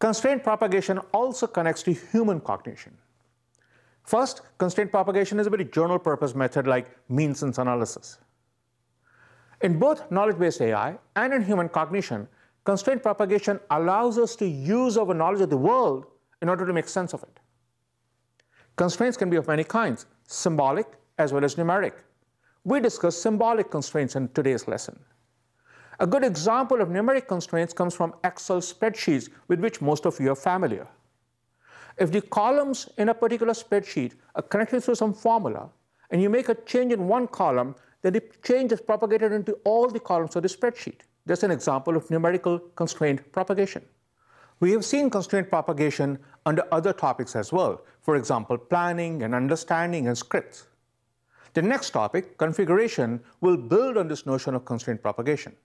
Constraint propagation also connects to human cognition. First, constraint propagation is a very general purpose method like mean sense analysis. In both knowledge-based AI and in human cognition, constraint propagation allows us to use our knowledge of the world in order to make sense of it. Constraints can be of many kinds, symbolic as well as numeric. We discuss symbolic constraints in today's lesson. A good example of numeric constraints comes from Excel spreadsheets with which most of you are familiar. If the columns in a particular spreadsheet are connected through some formula, and you make a change in one column, then the change is propagated into all the columns of the spreadsheet. That's an example of numerical constraint propagation. We have seen constraint propagation under other topics as well, for example, planning and understanding and scripts. The next topic, configuration, will build on this notion of constraint propagation.